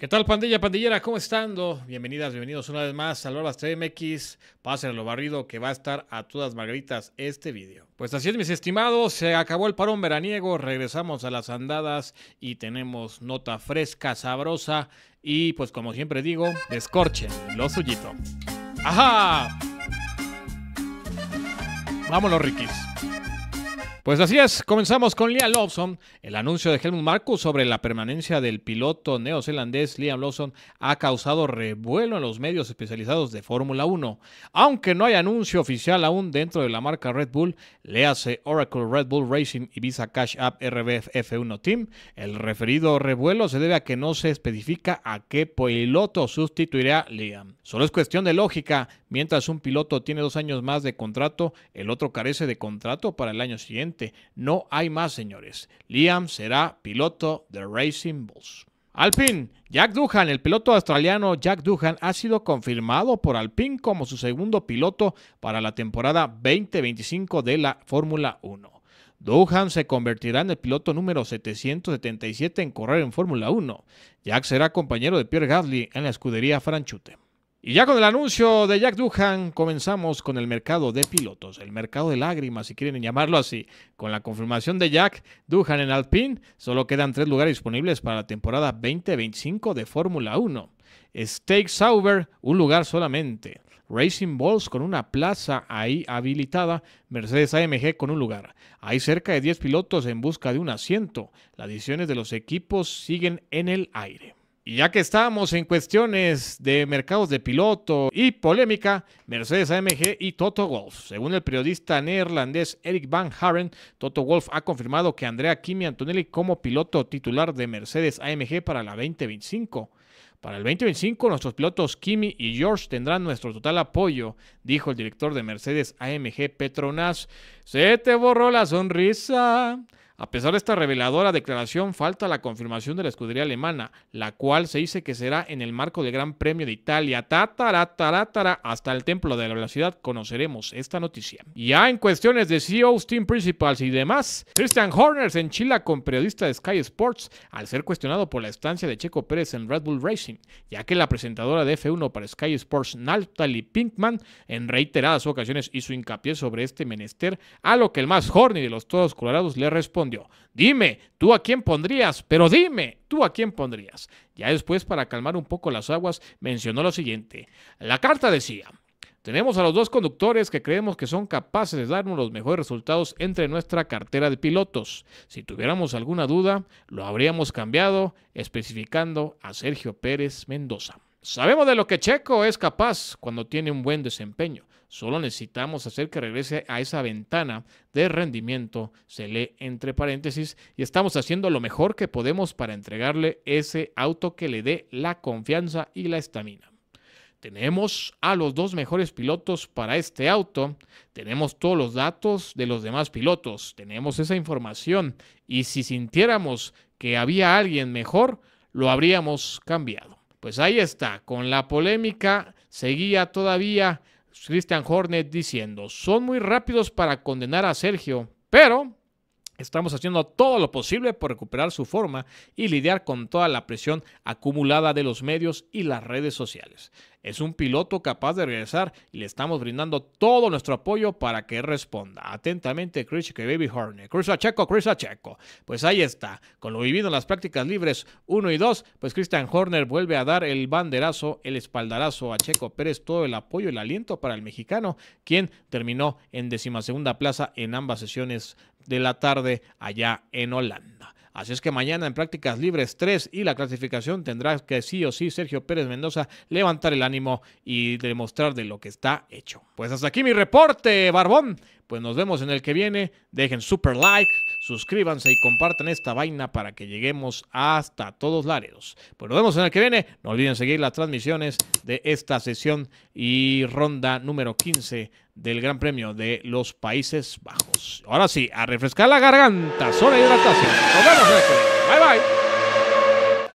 ¿Qué tal, pandilla, pandillera? ¿Cómo estando? Bienvenidas, bienvenidos una vez más a Loras TMX. Pásenlo lo barrido que va a estar a todas margaritas este video. Pues así es, mis estimados. Se acabó el parón veraniego, regresamos a las andadas y tenemos nota fresca, sabrosa. Y pues, como siempre digo, descorche lo suyito. ¡Ajá! Vámonos, Rikis. Pues así es, comenzamos con Liam Lawson. El anuncio de Helmut Marcus sobre la permanencia del piloto neozelandés Liam Lawson ha causado revuelo en los medios especializados de Fórmula 1. Aunque no hay anuncio oficial aún dentro de la marca Red Bull, le hace Oracle Red Bull Racing y Visa Cash App RBF F1 Team, el referido revuelo se debe a que no se especifica a qué piloto sustituirá Liam. Solo es cuestión de lógica, mientras un piloto tiene dos años más de contrato, el otro carece de contrato para el año siguiente no hay más, señores. Liam será piloto de Racing Bulls. Alpine, Jack Duhan, el piloto australiano Jack Duhan ha sido confirmado por Alpine como su segundo piloto para la temporada 2025 de la Fórmula 1. Duhan se convertirá en el piloto número 777 en correr en Fórmula 1. Jack será compañero de Pierre Gasly en la escudería Franchute. Y ya con el anuncio de Jack Duhan comenzamos con el mercado de pilotos, el mercado de lágrimas, si quieren llamarlo así. Con la confirmación de Jack Duhan en Alpine, solo quedan tres lugares disponibles para la temporada 2025 de Fórmula 1. Steak Sauber, un lugar solamente. Racing Balls con una plaza ahí habilitada, Mercedes AMG con un lugar. Hay cerca de 10 pilotos en busca de un asiento. Las decisiones de los equipos siguen en el aire. Y ya que estamos en cuestiones de mercados de piloto y polémica, Mercedes AMG y Toto Wolf. Según el periodista neerlandés Eric Van Haren, Toto Wolf ha confirmado que Andrea Kimi Antonelli como piloto titular de Mercedes AMG para la 2025. Para el 2025, nuestros pilotos Kimi y George tendrán nuestro total apoyo, dijo el director de Mercedes AMG Petronas. Se te borró la sonrisa a pesar de esta reveladora declaración, falta la confirmación de la escudería alemana, la cual se dice que será en el marco del Gran Premio de Italia. Tatarataratara, hasta el templo de la velocidad conoceremos esta noticia. Ya en cuestiones de CEOs, Team Principals y demás, Christian Horner se enchila con periodista de Sky Sports al ser cuestionado por la estancia de Checo Pérez en Red Bull Racing, ya que la presentadora de F1 para Sky Sports, Natalie Pinkman, en reiteradas ocasiones hizo hincapié sobre este menester, a lo que el más horny de los todos colorados le respondió dime, ¿tú a quién pondrías? Pero dime, ¿tú a quién pondrías? Ya después, para calmar un poco las aguas, mencionó lo siguiente. La carta decía, tenemos a los dos conductores que creemos que son capaces de darnos los mejores resultados entre nuestra cartera de pilotos. Si tuviéramos alguna duda, lo habríamos cambiado, especificando a Sergio Pérez Mendoza. Sabemos de lo que Checo es capaz cuando tiene un buen desempeño. Solo necesitamos hacer que regrese a esa ventana de rendimiento, se lee entre paréntesis, y estamos haciendo lo mejor que podemos para entregarle ese auto que le dé la confianza y la estamina. Tenemos a los dos mejores pilotos para este auto, tenemos todos los datos de los demás pilotos, tenemos esa información y si sintiéramos que había alguien mejor, lo habríamos cambiado. Pues ahí está, con la polémica seguía todavía Christian Hornet diciendo, son muy rápidos para condenar a Sergio, pero Estamos haciendo todo lo posible por recuperar su forma y lidiar con toda la presión acumulada de los medios y las redes sociales. Es un piloto capaz de regresar y le estamos brindando todo nuestro apoyo para que responda. Atentamente, Chris que Baby Horner. Chris Acheco, Chris Acheco. Pues ahí está. Con lo vivido en las prácticas libres 1 y 2, pues Christian Horner vuelve a dar el banderazo, el espaldarazo a Checo Pérez, todo el apoyo, el aliento para el mexicano, quien terminó en decimasegunda plaza en ambas sesiones de la tarde allá en Holanda. Así es que mañana en prácticas libres 3 y la clasificación tendrá que sí o sí Sergio Pérez Mendoza levantar el ánimo y demostrar de lo que está hecho. Pues hasta aquí mi reporte, Barbón pues nos vemos en el que viene. Dejen super like, suscríbanse y compartan esta vaina para que lleguemos hasta todos lados. Pues nos vemos en el que viene. No olviden seguir las transmisiones de esta sesión y ronda número 15 del Gran Premio de los Países Bajos. Ahora sí, a refrescar la garganta, zona hidratación. Nos vemos en el Bye bye.